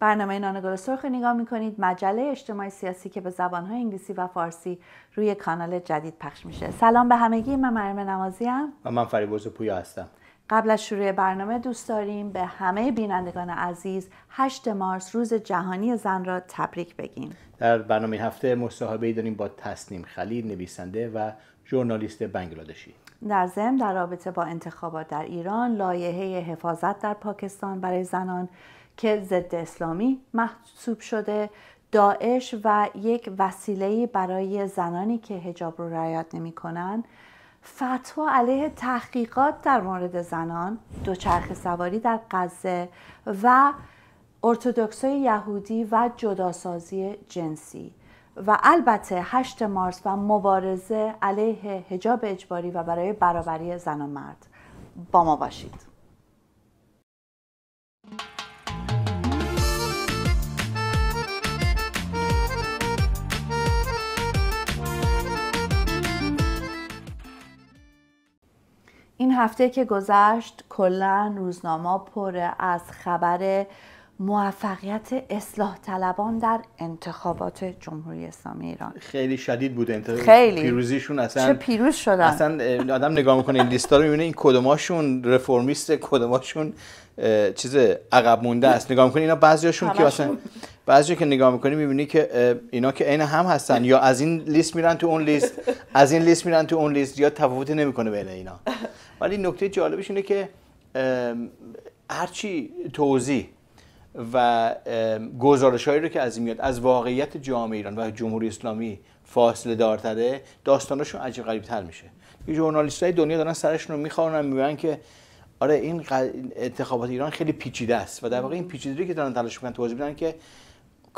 برنامه نان گل سرخ نگاه میکنید مجله اجتماعی سیاسی که به زبانهای انگلیسی و فارسی روی کانال جدید پخش میشه سلام به همگی من مریم نمازی هم. و من فریبرز پویا هستم قبل از شروع برنامه دوست داریم به همه بینندگان عزیز 8 مارس روز جهانی زن را تبریک بگیم در برنامه هفته مصاحبه داریم با تسنیم خلیل نویسنده و ژورنالیست بنگلادشی در ضمن در رابطه با انتخابات در ایران لایحه حفاظت در پاکستان برای زنان که ضد اسلامی محسوب شده داعش و یک وسیله برای زنانی که هجاب رو رعایت نمی فتوا علیه تحقیقات در مورد زنان دوچرخ سواری در غزه و ارتودکسای یهودی و جداسازی جنسی و البته 8 مارس و مبارزه علیه هجاب اجباری و برای برابری زن و مرد با ما باشید این هفته که گذشت کلا روزنامه پر از خبر موفقیت اصلاح طلبان در انتخابات جمهوری اسلامی ایران خیلی شدید بود انتخاب خیلی پیروزیشون اصلا چه پیروز شدن اصلا آدم نگاه میکنه این لیستا رو میبینه این کدوماشون رفرمیست کدوماشون چیز عقب مونده است نگاه میکنه اینا بعضیاشون که اصلا بعضی که نگاه میکنی میبینی که اینا که عین هم هستن یا از این لیست میرن تو اون لیست از این لیست میرن تو اون لیست یا تفاوتی نمیکنه بین اینا ولی نکته جالبش اینه که هرچی توضیح و گزارش هایی رو که از میاد از واقعیت جامعه ایران و جمهوری اسلامی فاصله دارتره داستاناشون عجیب غریب تر میشه یه جورنالیست های دنیا دارن سرشون رو میخوانن میگن که آره این انتخابات ایران خیلی پیچیده است و در واقع این پیچیدگی که دارن تلاش میکنن توضیح بدن که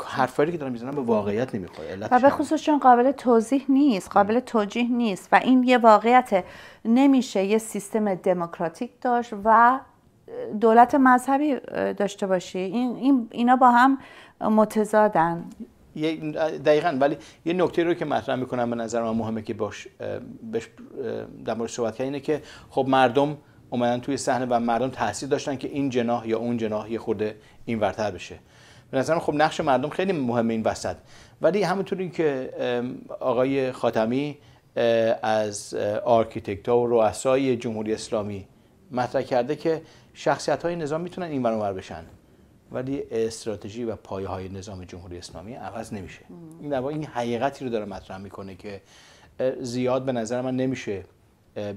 حرفایی که دارم میزنم به واقعیت نمیخوره و به خصوص چون قابل توضیح نیست قابل توجیه نیست و این یه واقعیت نمیشه یه سیستم دموکراتیک داشت و دولت مذهبی داشته باشی این اینا با هم متضادن دقیقا ولی یه نکته رو که مطرح میکنم به نظر من مهمه که باش بش در مورد صحبت اینه که خب مردم اومدن توی صحنه و مردم تاثیر داشتن که این جناح یا اون جناح یه خورده این ورتر بشه به نظرم خب نقش مردم خیلی مهمه این وسط ولی همونطوری که آقای خاتمی از آرکیتکت‌ها و رؤسای جمهوری اسلامی مطرح کرده که شخصیت های نظام میتونن این برانور بشن ولی استراتژی و پایه های نظام جمهوری اسلامی عوض نمیشه این این حقیقتی رو داره مطرح میکنه که زیاد به نظر من نمیشه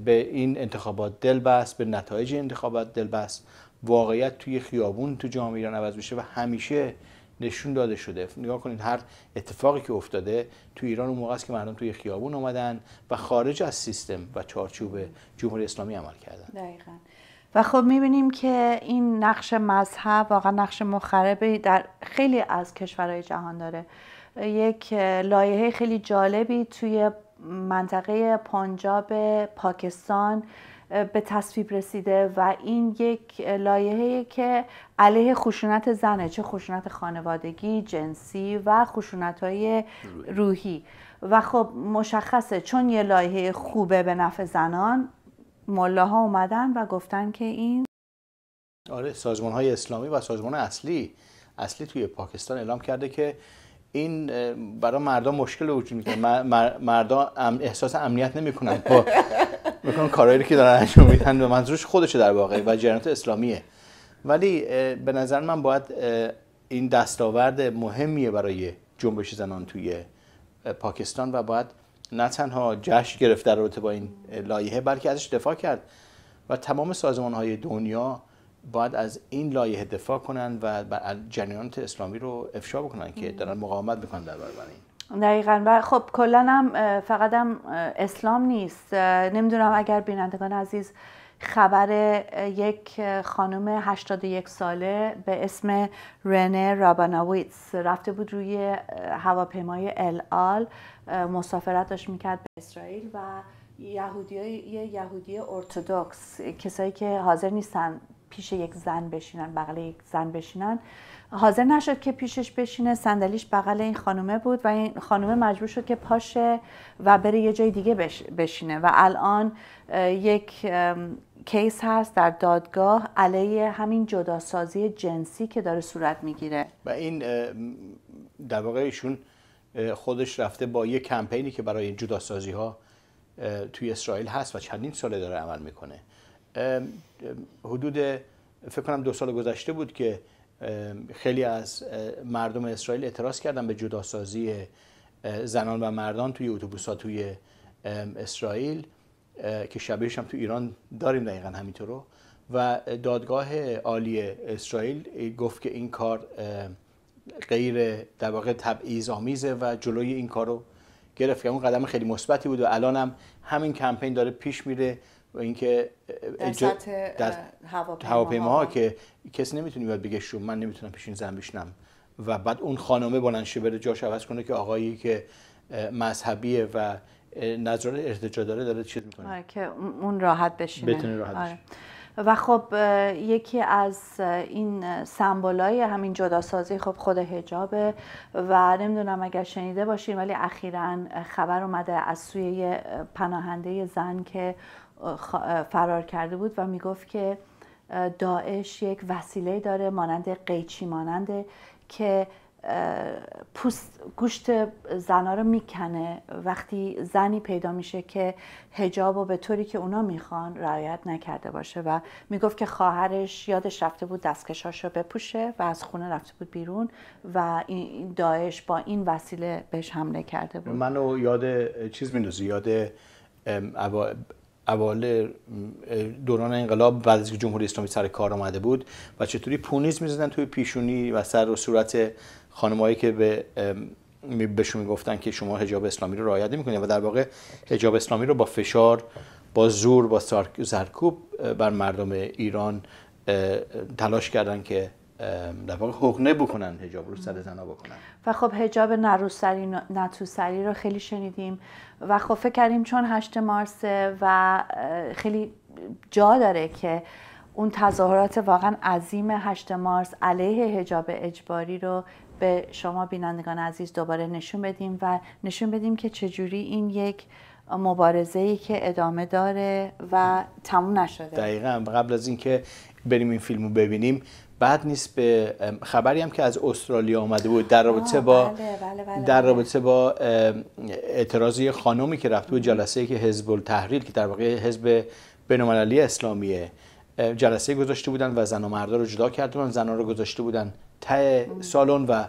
به این انتخابات دل بست به نتایج انتخابات دل بست واقعیت توی خیابون تو جامعه ایران عوض بشه و همیشه نشون داده شده نگاه کنید هر اتفاقی که افتاده تو ایران اون موقع است که مردم توی خیابون اومدن و خارج از سیستم و چارچوب جمهوری اسلامی عمل کردن و خب میبینیم که این نقش مذهب واقعا نقش مخربی در خیلی از کشورهای جهان داره یک لایحه خیلی جالبی توی منطقه پنجاب پاکستان به تصویب رسیده و این یک لایحه که علیه خشونت زنه چه خشونت خانوادگی جنسی و خشونت های روحی و خب مشخصه چون یه لایحه خوبه به نفع زنان ملاها اومدن و گفتن که این آره سازمان های اسلامی و سازمان اصلی اصلی توی پاکستان اعلام کرده که این برای مردم مشکل وجود میکنه مردم احساس امنیت نمیکنن با میکنم کارهایی که دارن انجام میدن به منظورش خودشه در واقع و جریانات اسلامیه ولی به نظر من باید این دستاورد مهمیه برای جنبش زنان توی پاکستان و باید نه تنها جشن گرفت در رابطه با این لایحه بلکه ازش دفاع کرد و تمام سازمان های دنیا باید از این لایحه دفاع کنند و جریانات اسلامی رو افشا بکنن که دارن مقاومت میکنن در برابر این دقیقا و خب کلا هم فقط هم اسلام نیست نمیدونم اگر بینندگان عزیز خبر یک خانم 81 ساله به اسم رنه راباناویتس رفته بود روی هواپیمای الال مسافرت داشت میکرد به اسرائیل و یهودی یه یهودی ارتودکس کسایی که حاضر نیستن پیش یک زن بشینن بغل یک زن بشینن حاضر نشد که پیشش بشینه صندلیش بغل این خانومه بود و این خانومه مجبور شد که پاشه و بره یه جای دیگه بشینه و الان یک کیس هست در دادگاه علیه همین جداسازی جنسی که داره صورت میگیره و این در واقع ایشون خودش رفته با یه کمپینی که برای جداسازی ها توی اسرائیل هست و چندین ساله داره عمل میکنه حدود فکر کنم دو سال گذشته بود که خیلی از مردم اسرائیل اعتراض کردن به جداسازی زنان و مردان توی اتوبوس توی اسرائیل که شبیهش هم تو ایران داریم دقیقا همینطور رو و دادگاه عالی اسرائیل گفت که این کار غیر در واقع تبعیض آمیزه و جلوی این کارو گرفت که یعنی اون قدم خیلی مثبتی بود و الان هم همین کمپین داره پیش میره و اینکه در هواپیما ها که کسی نمیتونی بیاد بگه شو من نمیتونم پیشین زن بشنم و بعد اون خانمه بلند بره جاش عوض کنه که آقایی که مذهبیه و نظر ارتجا داره داره چیز میکنه آره، که اون راحت بشینه بتونه راحت آره. و خب یکی از این سمبولای همین جداسازی خب خود هجابه و نمیدونم اگر شنیده باشین ولی اخیرا خبر اومده از سوی پناهنده زن که فرار کرده بود و میگفت که داعش یک وسیله داره مانند قیچی ماننده که پوست گوشت زنا رو میکنه وقتی زنی پیدا میشه که هجاب و به طوری که اونا میخوان رعایت نکرده باشه و میگفت که خواهرش یادش رفته بود دستکشاش رو بپوشه و از خونه رفته بود بیرون و این داعش با این وسیله بهش حمله کرده بود منو یاد چیز میندازه یاد اوال دوران انقلاب بعد از که جمهوری اسلامی سر کار آمده بود و چطوری پونیز میزدن توی پیشونی و سر و صورت خانمایی که به بهشون میگفتن که شما حجاب اسلامی رو رعایت میکنید و در واقع حجاب اسلامی رو با فشار با زور با زرکوب بر مردم ایران تلاش کردن که در واقع حقنه بکنن حجاب رو سر زنا بکنن و خب هجاب نروسری نتوسری رو خیلی شنیدیم و خب فکر کردیم چون هشت مارس و خیلی جا داره که اون تظاهرات واقعا عظیم هشت مارس علیه هجاب اجباری رو به شما بینندگان عزیز دوباره نشون بدیم و نشون بدیم که چجوری این یک مبارزه ای که ادامه داره و تموم نشده دقیقا قبل از اینکه بریم این فیلم رو ببینیم بعد نیست به خبری هم که از استرالیا آمده بود در رابطه با بله، بله، بله، در رابطه با اعتراض خانومی که رفته بود جلسه که حزب التحریر که در واقع حزب بین‌المللی اسلامیه جلسه گذاشته بودن و زن و مردا رو جدا کرده بودن زن رو گذاشته بودن ته سالن و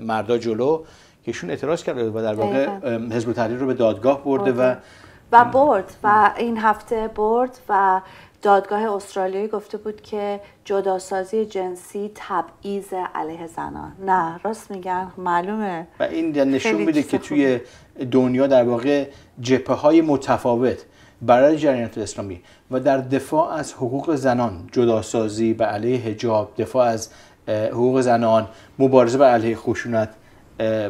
مردا جلو که شون اعتراض کرده و در واقع حزب رو به دادگاه برده و و برد و این هفته برد و دادگاه استرالیایی گفته بود که جداسازی جنسی تبعیض علیه زنان نه راست میگن معلومه و این نشون میده که توی دنیا در واقع جپه های متفاوت برای جریانات اسلامی و در دفاع از حقوق زنان جداسازی و علیه حجاب دفاع از حقوق زنان مبارزه بر علیه خشونت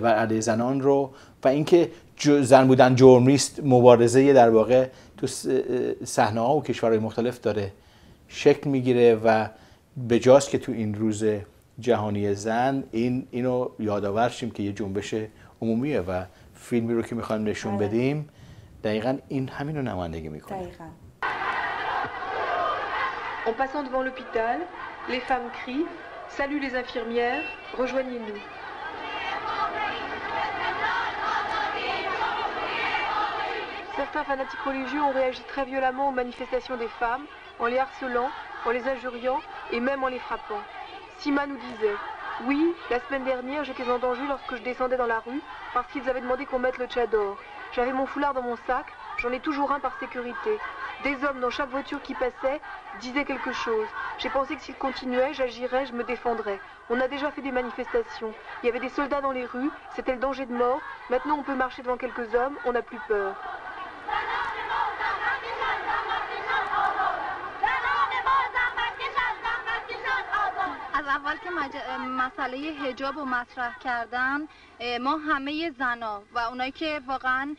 و علیه زنان رو و اینکه زن بودن جرم نیست مبارزه در واقع تو صحنه ها و کشورهای مختلف داره شکل میگیره و به جاست که تو این روز جهانی زن این اینو یادآور شیم که یه جنبش عمومیه و فیلمی رو که میخوایم نشون آره. بدیم دقیقا این همین رو نمایندگی میکنه دقیقا. En passant devant l'hôpital, les femmes crient Salut les infirmières, rejoignez-nous. certains fanatiques religieux ont réagi très violemment aux manifestations des femmes, en les harcelant, en les injuriant et même en les frappant. Sima nous disait Oui, la semaine dernière, j'étais en danger lorsque je descendais dans la rue parce qu'ils avaient demandé qu'on mette le tchador. J'avais mon foulard dans mon sac, j'en ai toujours un par sécurité. Des hommes dans chaque voiture qui passait disaient quelque chose. J'ai pensé que s'ils continuaient, j'agirais, je me défendrais. On a déjà fait des manifestations. Il y avait des soldats dans les rues, c'était le danger de mort. Maintenant, on peut marcher devant quelques hommes, on n'a plus peur. اول که مج... مسئله هجاب و مطرح کردن ما همه زنا و اونایی که واقعا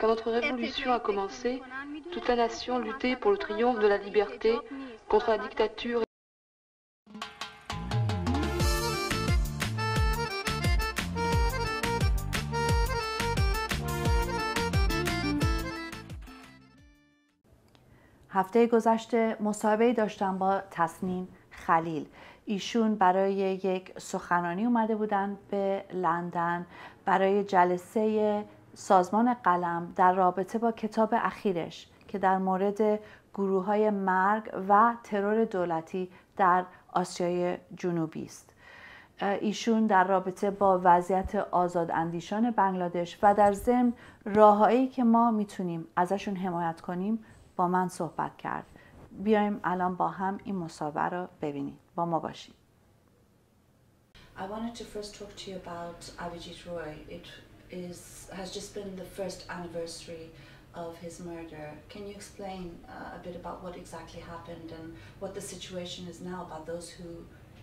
Quand notre révolution a commencé, toute la nation luttait pour le triomphe de la liberté contre la dictature. هفته گذشته مصاحبه داشتم با تصنیم خلیل ایشون برای یک سخنرانی اومده بودن به لندن برای جلسه سازمان قلم در رابطه با کتاب اخیرش که در مورد گروه های مرگ و ترور دولتی در آسیای جنوبی است ایشون در رابطه با وضعیت آزاد اندیشان بنگلادش و در ضمن راههایی که ما میتونیم ازشون حمایت کنیم با من صحبت کرد بیایم الان با هم این مصاحبه رو ببینیم با ما I wanted to first talk to you about Abhijit Roy. It is has just been the first anniversary of his murder. Can you explain uh, a bit about what exactly happened and what the situation is now about those who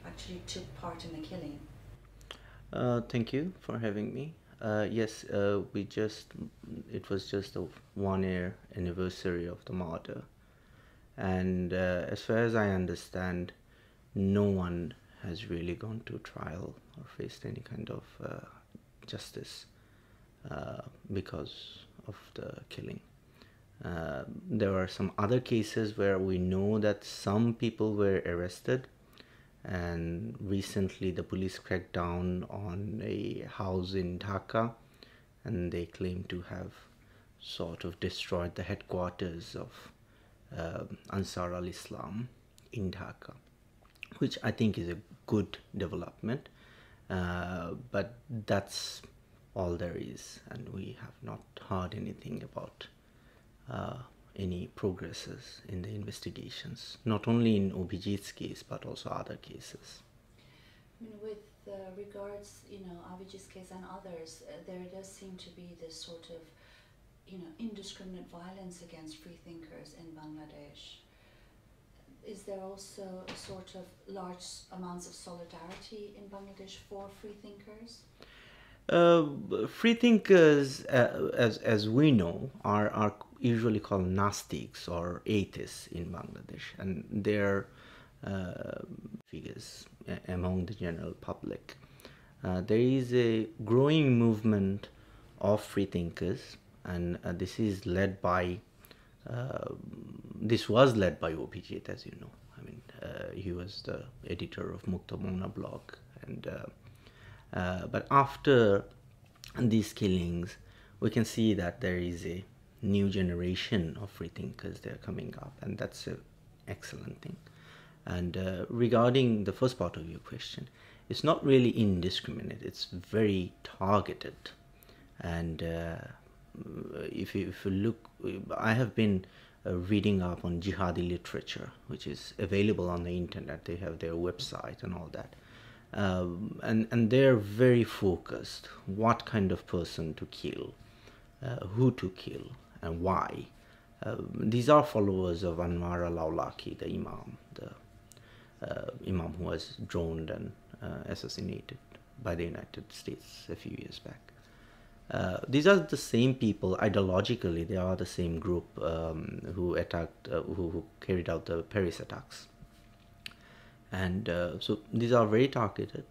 actually took part in the killing? Uh, thank you for having me. Uh, yes, uh, we just, it was just a one year anniversary of the murder and uh, as far as I understand, no one has really gone to trial or faced any kind of uh, justice uh, because of the killing. Uh, there are some other cases where we know that some people were arrested, and recently the police cracked down on a house in Dhaka, and they claim to have sort of destroyed the headquarters of uh, Ansar al Islam in Dhaka, which I think is a good development. Uh, but that's all there is, and we have not heard anything about uh, any progresses in the investigations, not only in Obijit's case but also other cases. with uh, regards, you know, Abhijit's case and others, uh, there does seem to be this sort of you know, indiscriminate violence against free thinkers in Bangladesh? Is there also a sort of large amounts of solidarity in Bangladesh for free thinkers? Uh, free thinkers, uh, as, as we know, are, are usually called Gnostics or atheists in Bangladesh, and they're uh, figures among the general public. Uh, there is a growing movement of free thinkers and uh, this is led by uh, this was led by OPJIT as you know I mean uh, he was the editor of Mona blog and uh, uh, but after these killings we can see that there is a new generation of freethinkers they're coming up and that's an excellent thing and uh, regarding the first part of your question, it's not really indiscriminate, it's very targeted. And uh, uh, if you, if you look, I have been uh, reading up on jihadi literature, which is available on the internet. They have their website and all that. Um, and, and they're very focused what kind of person to kill, uh, who to kill, and why. Uh, these are followers of Anwar al Awlaki, the Imam, the uh, Imam who was droned and uh, assassinated by the United States a few years back. Uh, these are the same people ideologically. They are the same group um, who attacked, uh, who, who, carried out the Paris attacks, and uh, so these are very targeted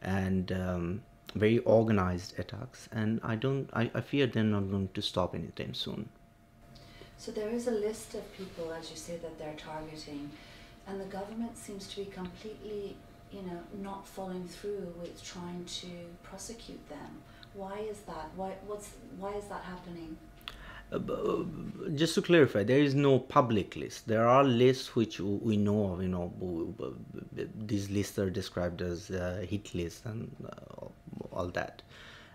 and um, very organized attacks. And I don't, I, I fear they're not going to stop anytime soon. So there is a list of people, as you say, that they're targeting, and the government seems to be completely, you know, not following through with trying to prosecute them. Why is that? Why, what's, why is that happening? Uh, uh, just to clarify, there is no public list. There are lists which we know of. You know, these lists are described as uh, hit lists and uh, all that.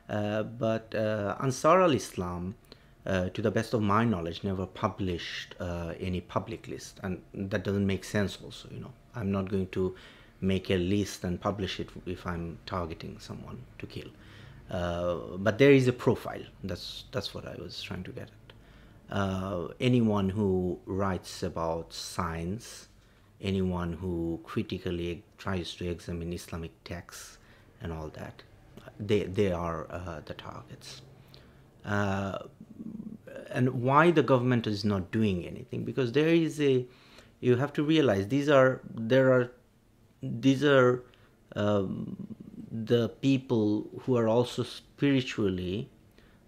Uh, but Ansar al-Islam, to the best of my knowledge, never published any public list, and that doesn't make sense. Also, you know, I'm not going to make a list and publish it if I'm targeting someone to kill uh, but there is a profile. That's that's what I was trying to get at. Uh, anyone who writes about science, anyone who critically tries to examine Islamic texts and all that, they they are uh, the targets. Uh, and why the government is not doing anything? Because there is a, you have to realize these are there are, these are. Um, the people who are also spiritually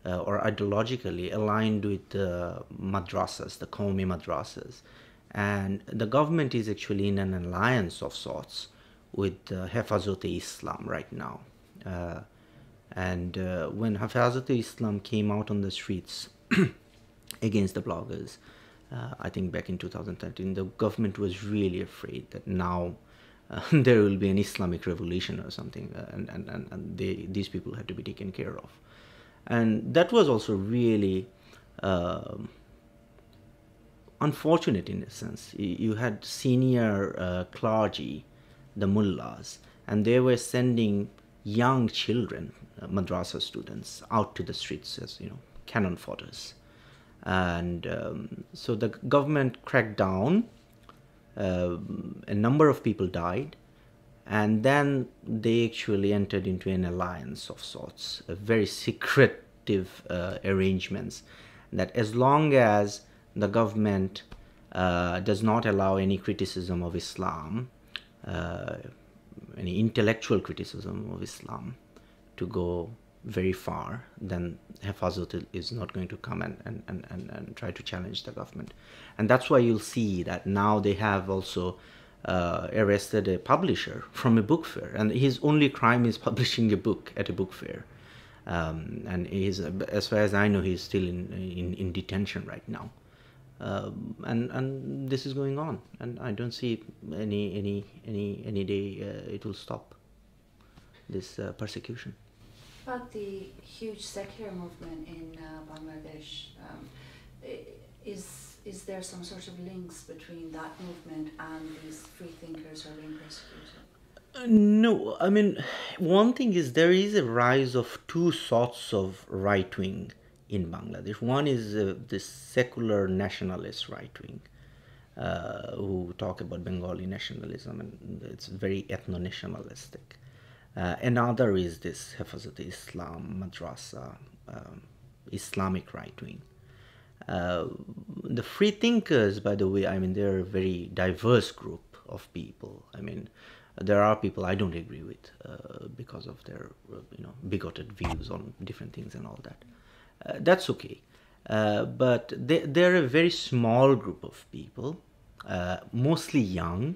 uh, or ideologically aligned with the madrasas, the Qawmi madrasas. And the government is actually in an alliance of sorts with uh, Hafazat Islam right now. Uh, and uh, when Hafazat Islam came out on the streets against the bloggers, uh, I think back in 2013, the government was really afraid that now there will be an Islamic revolution or something, uh, and, and, and, they, these people had to be taken care of. And that was also really uh, unfortunate in a sense. You had senior uh, clergy, the mullahs, and they were sending young children, uh, madrasa students, out to the streets as, you know, cannon fodders. And um, so the government cracked down um, a number of people died and then they actually entered into an alliance of sorts a very secretive uh, arrangements that as long as the government uh, does not allow any criticism of islam uh, any intellectual criticism of islam to go very far, then Hefazotil is not going to come and, and, and, and, and try to challenge the government. And that's why you'll see that now they have also uh, arrested a publisher from a book fair. And his only crime is publishing a book at a book fair. Um, and he's, as far as I know, he's still in, in, in detention right now. Uh, and and this is going on, and I don't see any any any any day uh, it will stop this uh, persecution about the huge secular movement in uh, Bangladesh? Um, is is there some sort of links between that movement and these free thinkers who are being persecuted? no, I mean, one thing is there is a rise of two sorts of right wing in Bangladesh. One is uh, the secular nationalist right wing, uh, who talk about Bengali nationalism, and it's very ethno nationalistic. Uh, another is this Hafazat Islam Madrasa, um, Islamic right wing. Uh, the free thinkers, by the way, I mean, they're a very diverse group of people. I mean, there are people I don't agree with uh, because of their uh, you know bigoted views on different things and all that. Uh, that's okay, uh, but they, they're a very small group of people, mostly young,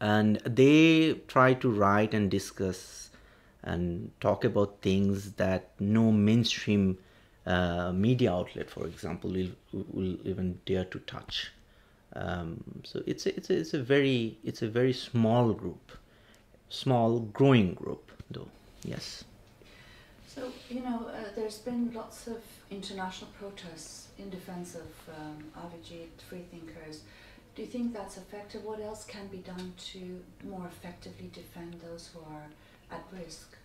and they try to write and discuss and talk about things that no mainstream uh, media outlet, for example, will, will even dare to touch. Um, so it's a, it's a, it's a very it's a very small group, small growing group though. Yes. So you know, uh, there's been lots of international protests in defense of um, Avijit free thinkers. Do you think that's effective? What else can be done to more effectively defend those who are at risk?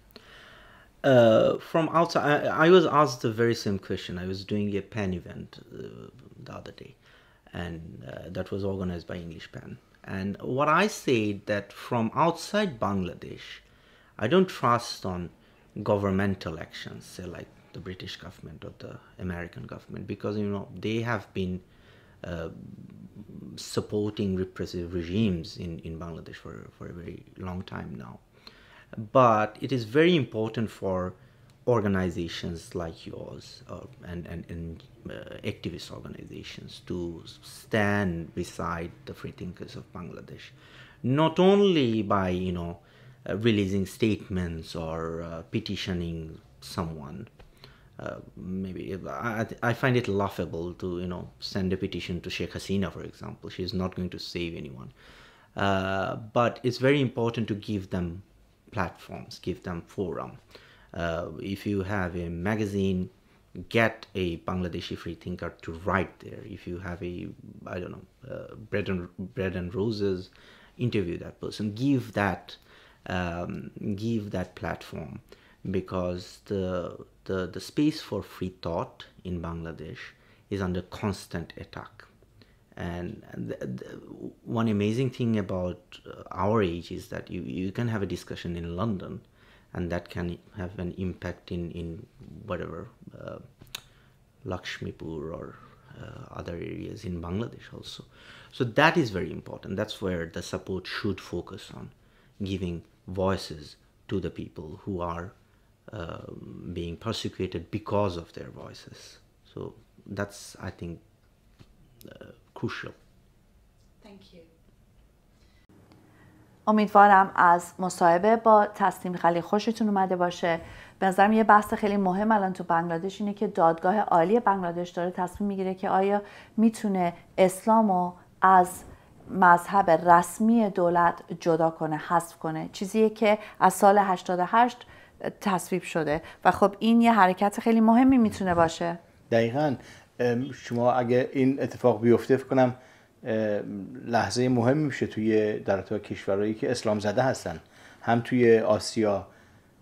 Uh, from outside, I, I, was asked the very same question. I was doing a PAN event uh, the other day, and uh, that was organized by English PAN. And what I said that from outside Bangladesh, I don't trust on governmental actions, say like the British government or the American government, because you know they have been uh, supporting repressive regimes in, in Bangladesh for, for a very long time now. But it is very important for organizations like yours uh, and, and, and uh, activist organizations to stand beside the freethinkers of Bangladesh, not only by, you know, uh, releasing statements or uh, petitioning someone, uh, maybe I, I find it laughable to you know send a petition to Sheikh Hasina, for example. she is not going to save anyone, uh, but it's very important to give them platforms, give them forum. Uh, if you have a magazine, get a Bangladeshi free thinker to write there. If you have a I don't know uh, bread and bread and roses, interview that person. Give that um, give that platform because the the, the space for free thought in Bangladesh is under constant attack. And the, the, one amazing thing about uh, our age is that you, you can have a discussion in London and that can have an impact in, in whatever, uh, Lakshmipur or uh, other areas in Bangladesh also. So that is very important. That's where the support should focus on giving voices to the people who are Um, being persecuted because of their voices. So that's, I think, uh, crucial. امیدوارم از مصاحبه با تسلیم خلی خوشتون اومده باشه به نظرم یه بحث خیلی مهم الان تو بنگلادش اینه که دادگاه عالی بنگلادش داره تصمیم میگیره که آیا میتونه اسلام رو از مذهب رسمی دولت جدا کنه حذف کنه چیزیه که از سال 88 تصویب شده و خب این یه حرکت خیلی مهمی میتونه باشه دقیقا شما اگه این اتفاق بیفته فکر کنم لحظه مهمی میشه توی در تو کشورهایی که اسلام زده هستن هم توی آسیا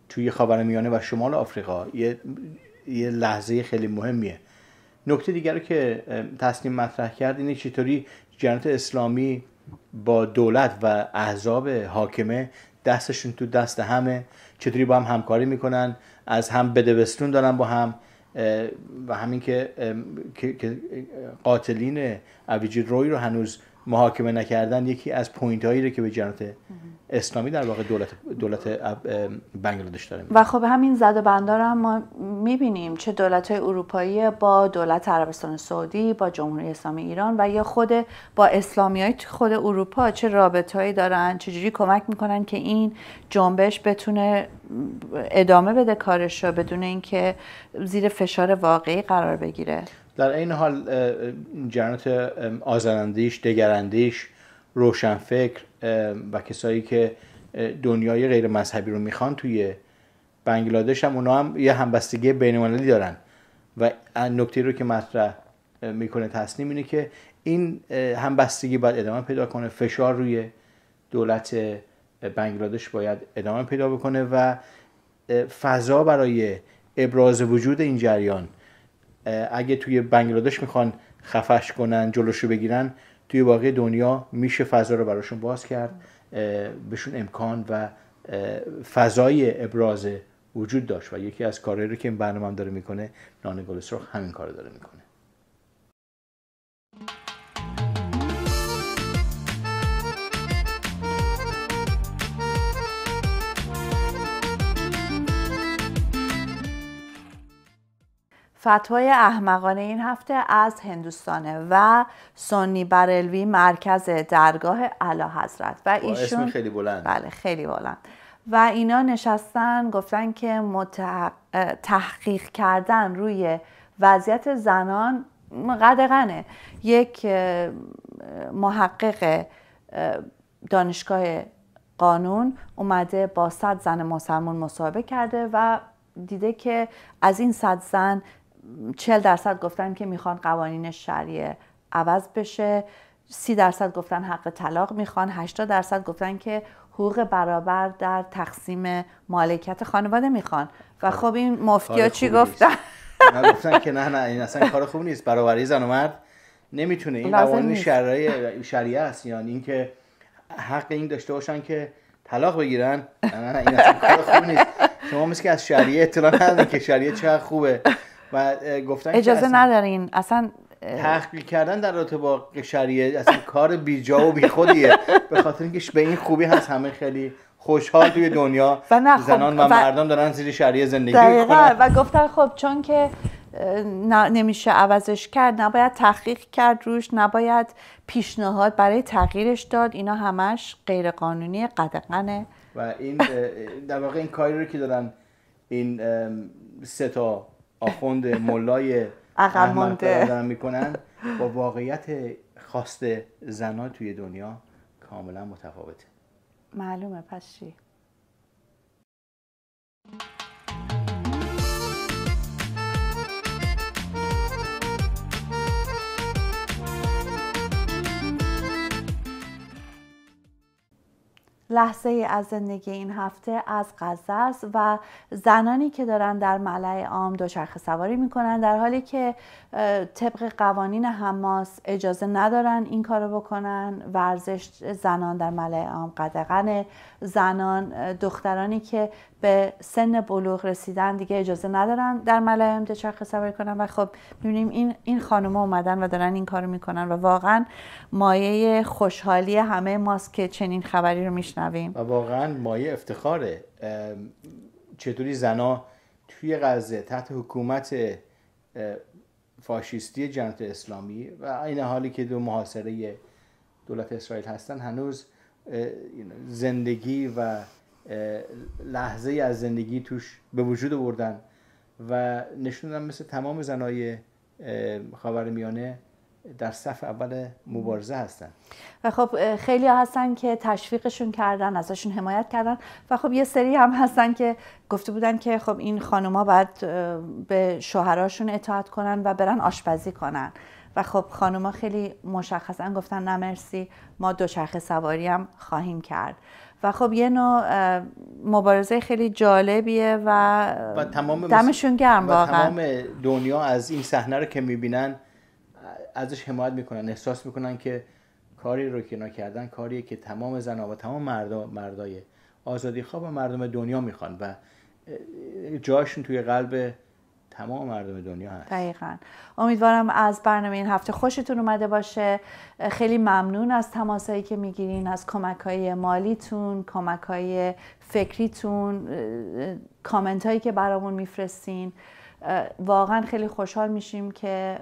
توی خاورمیانه و شمال آفریقا یه،, یه لحظه خیلی مهمیه نکته دیگر که تصمیم مطرح کرد اینه چطوری جنت اسلامی با دولت و احزاب حاکمه دستشون تو دست همه چطوری با هم همکاری میکنن از هم بدوستون دارن با هم و همین که قاتلین اویجی روی رو هنوز محاکمه نکردن یکی از پوینت هایی رو که به جنات اسلامی در واقع دولت دولت بنگلادش داره و خب همین زد و بندار هم ما میبینیم چه دولت های اروپایی با دولت عربستان سعودی با جمهوری اسلامی ایران و یا خود با اسلامی های خود اروپا چه رابط هایی دارن چجوری کمک میکنن که این جنبش بتونه ادامه بده کارش رو بدون اینکه زیر فشار واقعی قرار بگیره در این حال جنات آزنندیش دگرندیش روشنفکر و کسایی که دنیای غیر مذهبی رو میخوان توی بنگلادش هم اونا هم یه همبستگی بین‌المللی دارن و نکته رو که مطرح میکنه تصمیم اینه که این همبستگی باید ادامه پیدا کنه فشار روی دولت بنگلادش باید ادامه پیدا بکنه و فضا برای ابراز وجود این جریان اگه توی بنگلادش میخوان خفش کنن جلوشو بگیرن توی باقی دنیا میشه فضا رو براشون باز کرد بهشون امکان و فضای ابراز وجود داشت و یکی از کارهایی رو که این برنامه داره میکنه نان گلسرخ همین کار داره میکنه فتوای احمقانه این هفته از هندوستانه و سنی برلوی مرکز درگاه علا حضرت و ایشون خیلی بلند بله خیلی بلند و اینا نشستن گفتن که تحقیق کردن روی وضعیت زنان قدغنه یک محقق دانشگاه قانون اومده با صد زن مسلمان مصاحبه کرده و دیده که از این صد زن چل درصد گفتن که میخوان قوانین شریع عوض بشه سی درصد گفتن حق طلاق میخوان 80 درصد گفتن که حقوق برابر در تقسیم مالکیت خانواده میخوان و خب, خب این ها چی گفتن گفتن که نه نه این اصلا کار خوب نیست برابری زن و مرد نمیتونه این قوانین شرعی شریعه است یعنی اینکه حق این داشته باشن که طلاق بگیرن نه نه این اصلا کار خوب نیست شما مثل که از شریعه اطلاع ندارید که شریعه چقدر خوبه و گفتن اجازه ندارین اصلا تحقیق کردن در رابطه با شریعه اصلا کار بیجا و بی خودیه به خاطر اینکه به این خوبی هست همه خیلی خوشحال توی دنیا و خب، زنان و, مردم دارن زیر شریعه زندگی میکنن و گفتن خب چون که نمیشه عوضش کرد نباید تحقیق کرد روش نباید پیشنهاد برای تغییرش داد اینا همش غیرقانونی قدقنه و این در واقع این کاری رو که دارن این سه تا آخوند ملای احمد میکنن با واقعیت خواست زنا توی دنیا کاملا متفاوته معلومه پس چی لحظه از زندگی این هفته از غزه است و زنانی که دارن در ملع عام دوچرخه سواری میکنن در حالی که طبق قوانین حماس اجازه ندارن این کارو بکنن ورزش زنان در ملع عام قدغن زنان دخترانی که به سن بلوغ رسیدن دیگه اجازه ندارن در ملع عام دوچرخه سواری کنن و خب میبینیم این این خانم اومدن و دارن این کارو میکنن و واقعا مایه خوشحالی همه ماست که چنین خبری رو میشن و واقعا مایه افتخاره چطوری زنا توی غزه تحت حکومت فاشیستی جنت اسلامی و این حالی که دو محاصره دولت اسرائیل هستن هنوز زندگی و لحظه از زندگی توش به وجود آوردن و نشوندن مثل تمام زنای میانه در صف اول مبارزه هستن و خب خیلی هستن که تشویقشون کردن ازشون حمایت کردن و خب یه سری هم هستن که گفته بودن که خب این خانوما باید به شوهراشون اطاعت کنن و برن آشپزی کنن و خب خانوما خیلی مشخصا گفتن نه مرسی ما دوچرخه سواری هم خواهیم کرد و خب یه نوع مبارزه خیلی جالبیه و, و تمام دمشون گرم واقعا تمام دنیا از این صحنه رو که میبینن ازش حمایت میکنن احساس میکنن که کاری رو که کردن کاریه که تمام زن و تمام مردم مردای آزادی خواب و مردم دنیا میخوان و جاشون توی قلب تمام مردم دنیا هست دقیقا امیدوارم از برنامه این هفته خوشتون اومده باشه خیلی ممنون از تماسایی که میگیرین از کمک های مالیتون کمک های فکریتون کامنت هایی که برامون میفرستین واقعا خیلی خوشحال میشیم که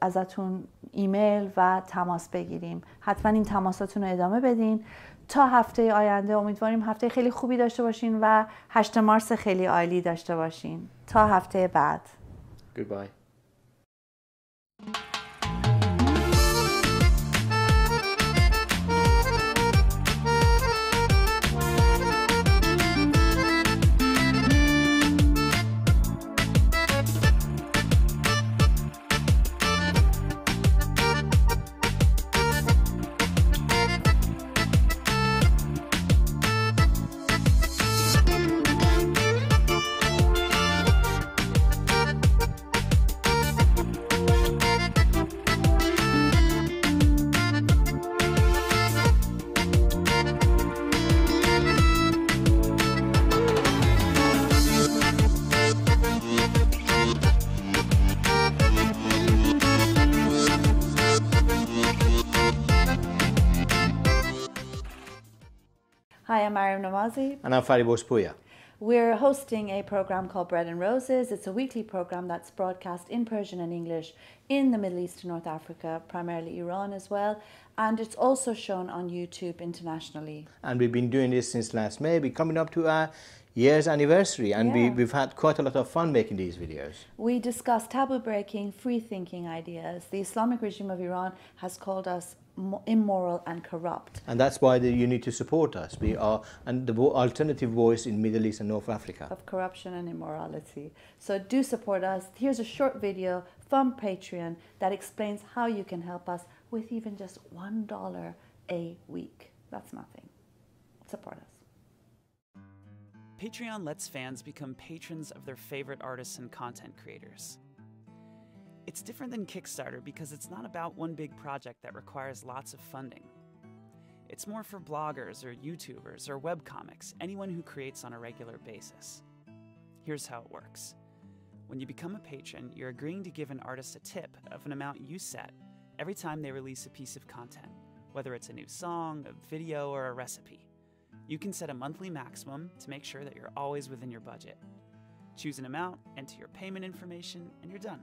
ازتون ایمیل و تماس بگیریم حتما این تماساتون رو ادامه بدین تا هفته آینده امیدواریم هفته خیلی خوبی داشته باشین و 8 مارس خیلی عالی داشته باشین تا هفته بعد Goodbye. Hi, I'm Mariam Namazi. And I'm Fadi Bospuya. We're hosting a program called Bread and Roses. It's a weekly program that's broadcast in Persian and English in the Middle East and North Africa, primarily Iran as well. And it's also shown on YouTube internationally. And we've been doing this since last May. We're coming up to our year's anniversary and yeah. we, we've had quite a lot of fun making these videos. We discuss taboo breaking, free thinking ideas. The Islamic regime of Iran has called us immoral and corrupt. And that's why the, you need to support us. We are and the alternative voice in Middle East and North Africa of corruption and immorality. So do support us. Here's a short video from Patreon that explains how you can help us with even just one dollar a week. That's nothing. Support us. Patreon lets fans become patrons of their favorite artists and content creators. It's different than Kickstarter because it's not about one big project that requires lots of funding. It's more for bloggers or YouTubers or webcomics, anyone who creates on a regular basis. Here's how it works. When you become a patron, you're agreeing to give an artist a tip of an amount you set every time they release a piece of content, whether it's a new song, a video, or a recipe. You can set a monthly maximum to make sure that you're always within your budget. Choose an amount, enter your payment information, and you're done.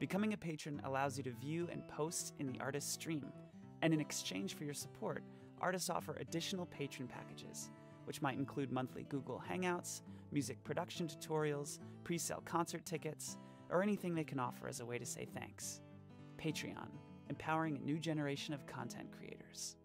Becoming a patron allows you to view and post in the artist's stream. And in exchange for your support, artists offer additional patron packages, which might include monthly Google Hangouts, music production tutorials, pre sale concert tickets, or anything they can offer as a way to say thanks. Patreon, empowering a new generation of content creators.